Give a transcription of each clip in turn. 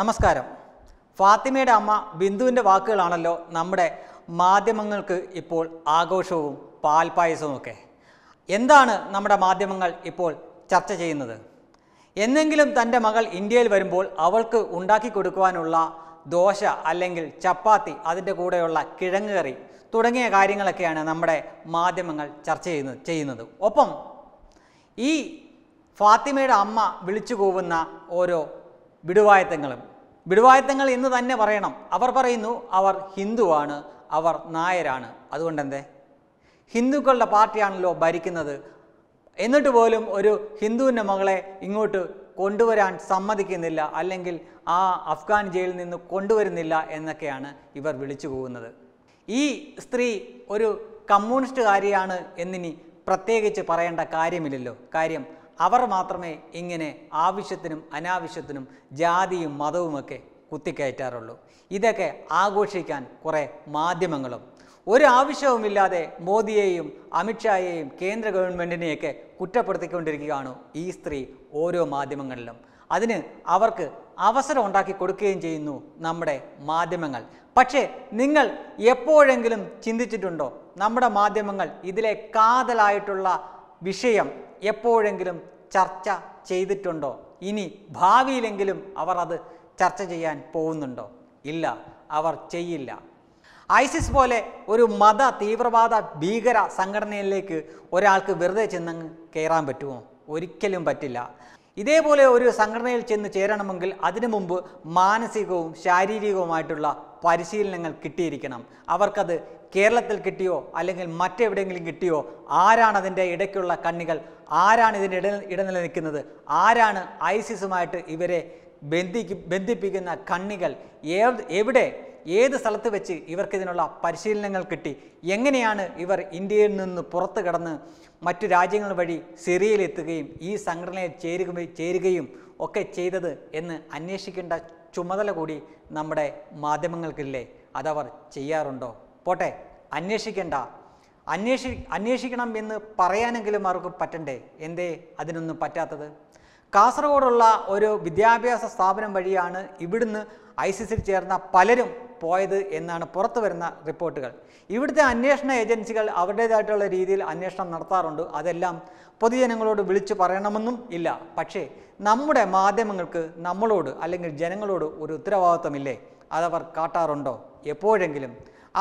നമസ്കാരം ഫാത്തിമയുടെ അമ്മ ബിന്ദുവിൻ്റെ വാക്കുകളാണല്ലോ നമ്മുടെ മാധ്യമങ്ങൾക്ക് ഇപ്പോൾ ആഘോഷവും പാൽപായസവും ഒക്കെ എന്താണ് നമ്മുടെ മാധ്യമങ്ങൾ ഇപ്പോൾ ചർച്ച ചെയ്യുന്നത് എന്നെങ്കിലും തൻ്റെ മകൾ ഇന്ത്യയിൽ വരുമ്പോൾ അവൾക്ക് ഉണ്ടാക്കി കൊടുക്കുവാനുള്ള ദോശ അല്ലെങ്കിൽ ചപ്പാത്തി അതിൻ്റെ കൂടെയുള്ള കിഴങ്ങ് കറി തുടങ്ങിയ കാര്യങ്ങളൊക്കെയാണ് നമ്മുടെ മാധ്യമങ്ങൾ ചർച്ച ചെയ്യുന്നത് ചെയ്യുന്നത് ഒപ്പം ഈ ഫാത്തിമയുടെ അമ്മ വിളിച്ചു പോകുന്ന ഓരോ വിടുവായത്തങ്ങളും വിടുവായത്തങ്ങൾ എന്ന് തന്നെ പറയണം അവർ പറയുന്നു അവർ ഹിന്ദുവാണ് അവർ നായരാണ് അതുകൊണ്ടെന്തേ ഹിന്ദുക്കളുടെ പാർട്ടിയാണല്ലോ ഭരിക്കുന്നത് എന്നിട്ട് പോലും ഒരു ഹിന്ദുവിൻ്റെ മകളെ ഇങ്ങോട്ട് കൊണ്ടുവരാൻ സമ്മതിക്കുന്നില്ല അല്ലെങ്കിൽ ആ അഫ്ഗാൻ ജയിലിൽ നിന്ന് കൊണ്ടുവരുന്നില്ല എന്നൊക്കെയാണ് ഇവർ വിളിച്ചു പോകുന്നത് ഈ സ്ത്രീ ഒരു കമ്മ്യൂണിസ്റ്റുകാരിയാണ് എന്നിനി പ്രത്യേകിച്ച് പറയേണ്ട കാര്യമില്ലല്ലോ കാര്യം അവർ മാത്രമേ ഇങ്ങനെ ആവശ്യത്തിനും അനാവശ്യത്തിനും ജാതിയും മതവുമൊക്കെ കുത്തിക്കയറ്റാറുള്ളൂ ഇതൊക്കെ ആഘോഷിക്കാൻ കുറേ മാധ്യമങ്ങളും ഒരു ആവശ്യവുമില്ലാതെ മോദിയെയും അമിത്ഷായെയും കേന്ദ്ര ഗവൺമെൻറ്റിനെയൊക്കെ കുറ്റപ്പെടുത്തിക്കൊണ്ടിരിക്കുകയാണ് ഈ സ്ത്രീ ഓരോ മാധ്യമങ്ങളിലും അതിന് അവർക്ക് അവസരം ഉണ്ടാക്കി കൊടുക്കുകയും ചെയ്യുന്നു നമ്മുടെ മാധ്യമങ്ങൾ പക്ഷേ നിങ്ങൾ എപ്പോഴെങ്കിലും ചിന്തിച്ചിട്ടുണ്ടോ നമ്മുടെ മാധ്യമങ്ങൾ ഇതിലെ കാതലായിട്ടുള്ള വിഷയം എപ്പോഴെങ്കിലും ചർച്ച ചെയ്തിട്ടുണ്ടോ ഇനി ഭാവിയിലെങ്കിലും അവർ അത് ചർച്ച ചെയ്യാൻ പോകുന്നുണ്ടോ ഇല്ല അവർ ചെയ്യില്ല ഐസിസ് പോലെ ഒരു മത തീവ്രവാദ ഭീകര സംഘടനയിലേക്ക് ഒരാൾക്ക് വെറുതെ ചെന്നങ്ങ് കയറാൻ പറ്റുമോ ഒരിക്കലും പറ്റില്ല ഇതേപോലെ ഒരു സംഘടനയിൽ ചെന്ന് ചേരണമെങ്കിൽ അതിനു മുമ്പ് മാനസികവും ശാരീരികവുമായിട്ടുള്ള പരിശീലനങ്ങൾ കിട്ടിയിരിക്കണം അവർക്കത് കേരളത്തിൽ കിട്ടിയോ അല്ലെങ്കിൽ മറ്റെവിടെയെങ്കിലും കിട്ടിയോ ആരാണ് അതിൻ്റെ ഇടയ്ക്കുള്ള കണ്ണികൾ ആരാണ് ഇതിൻ്റെ ഇട ഇടനിലനിൽക്കുന്നത് ആരാണ് ഐസിസുമായിട്ട് ഇവരെ ബന്ധിക്ക് ബന്ധിപ്പിക്കുന്ന കണ്ണികൾ എവിടെ ഏത് സ്ഥലത്ത് വെച്ച് ഇവർക്കിതിനുള്ള പരിശീലനങ്ങൾ കിട്ടി എങ്ങനെയാണ് ഇവർ ഇന്ത്യയിൽ നിന്ന് പുറത്തു കടന്ന് മറ്റു രാജ്യങ്ങൾ വഴി സിറിയയിലെത്തുകയും ഈ സംഘടനയിൽ ചേരുകയും ചേരുകയും ഒക്കെ ചെയ്തത് എന്ന് അന്വേഷിക്കേണ്ട ചുമതല കൂടി നമ്മുടെ മാധ്യമങ്ങൾക്കില്ലേ അതവർ ചെയ്യാറുണ്ടോ പോട്ടെ അന്വേഷിക്കേണ്ട അന്വേഷി അന്വേഷിക്കണം എന്ന് പറയാനെങ്കിലും അവർക്ക് പറ്റണ്ടേ എന്തേ അതിനൊന്നും പറ്റാത്തത് കാസർഗോഡുള്ള ഒരു വിദ്യാഭ്യാസ സ്ഥാപനം വഴിയാണ് ഇവിടുന്ന് ഐസിസിൽ ചേർന്ന പലരും പോയത് എന്നാണ് പുറത്തു വരുന്ന റിപ്പോർട്ടുകൾ ഇവിടുത്തെ അന്വേഷണ ഏജൻസികൾ അവരുടേതായിട്ടുള്ള രീതിയിൽ അന്വേഷണം നടത്താറുണ്ട് അതെല്ലാം പൊതുജനങ്ങളോട് വിളിച്ചു പറയണമെന്നും ഇല്ല പക്ഷേ നമ്മുടെ മാധ്യമങ്ങൾക്ക് നമ്മളോട് അല്ലെങ്കിൽ ജനങ്ങളോട് ഒരു ഉത്തരവാദിത്വമില്ലേ അതവർ കാട്ടാറുണ്ടോ എപ്പോഴെങ്കിലും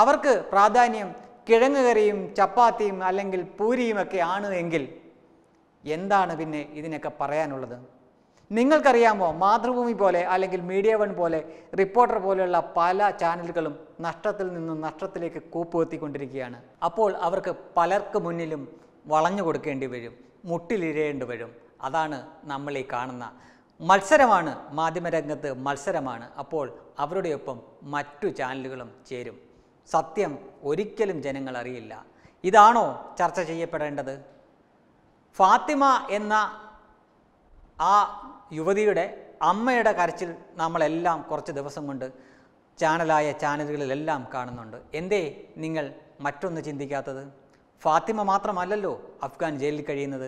അവർക്ക് പ്രാധാന്യം കിഴങ്ങ് കറിയും ചപ്പാത്തിയും അല്ലെങ്കിൽ പൂരിയുമൊക്കെ ആണ് എങ്കിൽ എന്താണ് പിന്നെ ഇതിനൊക്കെ പറയാനുള്ളത് നിങ്ങൾക്കറിയാമോ മാതൃഭൂമി പോലെ അല്ലെങ്കിൽ മീഡിയ വൺ പോലെ റിപ്പോർട്ടർ പോലെയുള്ള പല ചാനലുകളും നഷ്ടത്തിൽ നിന്ന് നഷ്ടത്തിലേക്ക് കൂപ്പുകുത്തിക്കൊണ്ടിരിക്കുകയാണ് അപ്പോൾ അവർക്ക് പലർക്ക് മുന്നിലും വളഞ്ഞു കൊടുക്കേണ്ടി വരും മുട്ടിലിരേണ്ടി വരും അതാണ് നമ്മൾ ഈ കാണുന്ന മത്സരമാണ് മാധ്യമരംഗത്ത് മത്സരമാണ് അപ്പോൾ അവരുടെയൊപ്പം മറ്റു ചാനലുകളും ചേരും സത്യം ഒരിക്കലും ജനങ്ങൾ അറിയില്ല ഇതാണോ ചർച്ച ചെയ്യപ്പെടേണ്ടത് ഫാത്തിമ എന്ന ആ യുവതിയുടെ അമ്മയുടെ കരച്ചിൽ നമ്മളെല്ലാം കുറച്ച് ദിവസം കൊണ്ട് ചാനലായ ചാനലുകളിലെല്ലാം കാണുന്നുണ്ട് എന്തേ നിങ്ങൾ മറ്റൊന്ന് ചിന്തിക്കാത്തത് ഫാത്തിമ മാത്രമല്ലല്ലോ അഫ്ഗാൻ ജയിലിൽ കഴിയുന്നത്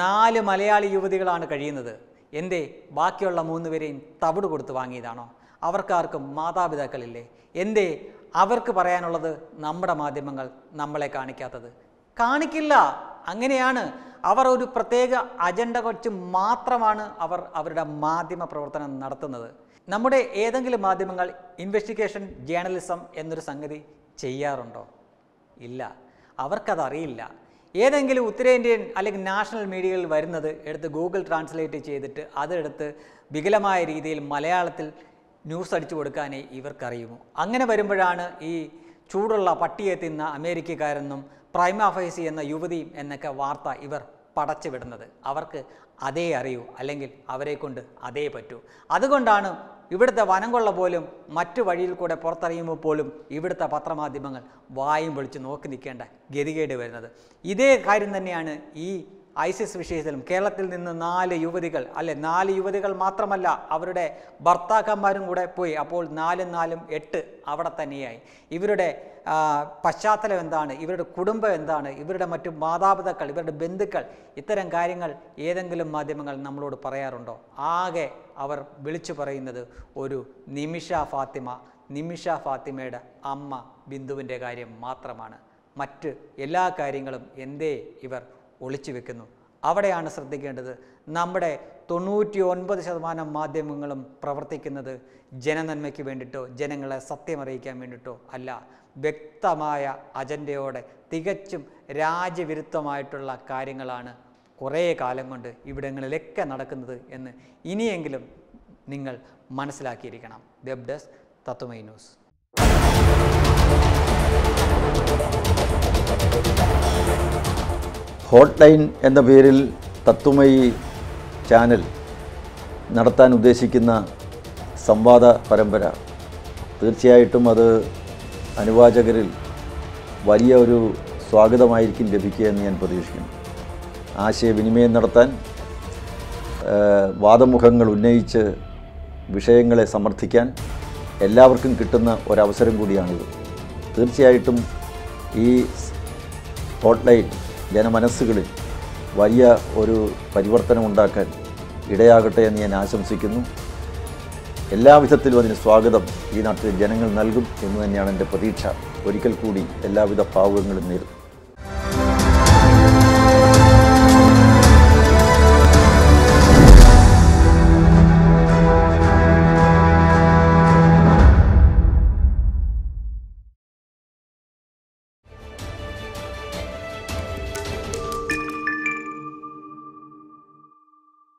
നാല് മലയാളി യുവതികളാണ് കഴിയുന്നത് എന്തേ ബാക്കിയുള്ള മൂന്ന് പേരെയും തവിട് കൊടുത്ത് വാങ്ങിയതാണോ അവർക്കാർക്കും മാതാപിതാക്കളില്ലേ എന്തേ അവർക്ക് പറയാനുള്ളത് നമ്മുടെ മാധ്യമങ്ങൾ നമ്മളെ കാണിക്കാത്തത് കാണിക്കില്ല അങ്ങനെയാണ് അവർ ഒരു പ്രത്യേക അജണ്ട വച്ച് മാത്രമാണ് അവർ അവരുടെ മാധ്യമ പ്രവർത്തനം നടത്തുന്നത് നമ്മുടെ ഏതെങ്കിലും മാധ്യമങ്ങൾ ഇൻവെസ്റ്റിഗേഷൻ ജേണലിസം എന്നൊരു സംഗതി ചെയ്യാറുണ്ടോ ഇല്ല അവർക്കതറിയില്ല ഏതെങ്കിലും ഉത്തരേന്ത്യൻ അല്ലെങ്കിൽ നാഷണൽ മീഡിയയിൽ വരുന്നത് എടുത്ത് ഗൂഗിൾ ട്രാൻസ്ലേറ്റ് ചെയ്തിട്ട് അതെടുത്ത് വികലമായ രീതിയിൽ മലയാളത്തിൽ ന്യൂസ് അടിച്ചു കൊടുക്കാനേ ഇവർക്കറിയുമോ അങ്ങനെ വരുമ്പോഴാണ് ഈ ചൂടുള്ള പട്ടിയെ തിന്ന അമേരിക്കക്കാരെന്നും പ്രൈമാഫൈസി എന്ന യുവതിയും എന്നൊക്കെ വാർത്ത ഇവർ പടച്ചുവിടുന്നത് അവർക്ക് അതേ അറിയൂ അല്ലെങ്കിൽ അവരെ കൊണ്ട് അതേ പറ്റൂ അതുകൊണ്ടാണ് ഇവിടുത്തെ വനംകൊള്ള പോലും മറ്റു വഴിയിൽ കൂടെ പുറത്തറിയുമ്പോൾ പോലും ഇവിടുത്തെ പത്രമാധ്യമങ്ങൾ വായും പൊളിച്ച് നോക്കി നിൽക്കേണ്ട ഗതികേട് വരുന്നത് ഇതേ കാര്യം തന്നെയാണ് ഈ ഐസിസ് വിഷയത്തിലും കേരളത്തിൽ നിന്ന് നാല് യുവതികൾ അല്ലെ നാല് യുവതികൾ മാത്രമല്ല അവരുടെ ഭർത്താക്കന്മാരും കൂടെ പോയി അപ്പോൾ നാലും നാലും എട്ട് അവിടെ തന്നെയായി ഇവരുടെ പശ്ചാത്തലം എന്താണ് ഇവരുടെ കുടുംബം എന്താണ് ഇവരുടെ മറ്റു മാതാപിതാക്കൾ ഇവരുടെ ബന്ധുക്കൾ ഇത്തരം കാര്യങ്ങൾ ഏതെങ്കിലും മാധ്യമങ്ങൾ നമ്മളോട് പറയാറുണ്ടോ ആകെ അവർ വിളിച്ചു പറയുന്നത് ഒരു നിമിഷ ഫാത്തിമ നിമിഷ ഫാത്തിമയുടെ അമ്മ ബിന്ദുവിൻ്റെ കാര്യം മാത്രമാണ് മറ്റ് എല്ലാ കാര്യങ്ങളും എന്തേ ഇവർ ഒളിച്ചു വെക്കുന്നു അവിടെയാണ് ശ്രദ്ധിക്കേണ്ടത് നമ്മുടെ തൊണ്ണൂറ്റി ഒൻപത് ശതമാനം മാധ്യമങ്ങളും പ്രവർത്തിക്കുന്നത് ജനനന്മയ്ക്ക് വേണ്ടിയിട്ടോ ജനങ്ങളെ സത്യമറിയിക്കാൻ വേണ്ടിയിട്ടോ അല്ല വ്യക്തമായ അജണ്ടയോടെ തികച്ചും രാജ്യവിരുദ്ധമായിട്ടുള്ള കാര്യങ്ങളാണ് കുറേ കാലം കൊണ്ട് ഇവിടങ്ങളിലൊക്കെ നടക്കുന്നത് എന്ന് ഇനിയെങ്കിലും നിങ്ങൾ മനസ്സിലാക്കിയിരിക്കണം web desk Tattvamayi news hotline എന്ന പേരിൽ തത്വമയി ചാനൽ നടത്താൻ ഉദ്ദേശിക്കുന്ന സംവാദ പരമ്പര തീർച്ചയായിട്ടും അത് അനുവാചകരിൽ വലിയ ഒരു സ്വാഗതമായിരിക്കും ലഭിക്കുക എന്ന് ഞാൻ പ്രതീക്ഷിക്കുന്നു ആശയവിനിമയം നടത്താൻ വാദമുഖങ്ങൾ ഉന്നയിച്ച് വിഷയങ്ങളെ സമർത്ഥിക്കാൻ എല്ലാവർക്കും കിട്ടുന്ന ഒരവസരം കൂടിയാണിത് തീർച്ചയായിട്ടും ഈ ഹോട്ട്ലൈൻ ജനമനസ്സുകളിൽ വലിയ ഒരു ഉണ്ടാക്കാൻ ഇടയാകട്ടെ എന്ന് ഞാൻ ആശംസിക്കുന്നു എല്ലാവിധത്തിലും അതിന് സ്വാഗതം ഈ നാട്ടിലെ ജനങ്ങൾ നൽകും എന്ന് തന്നെയാണ് എൻ്റെ പ്രതീക്ഷ ഒരിക്കൽ കൂടി എല്ലാവിധ പാവങ്ങളും നേരിടും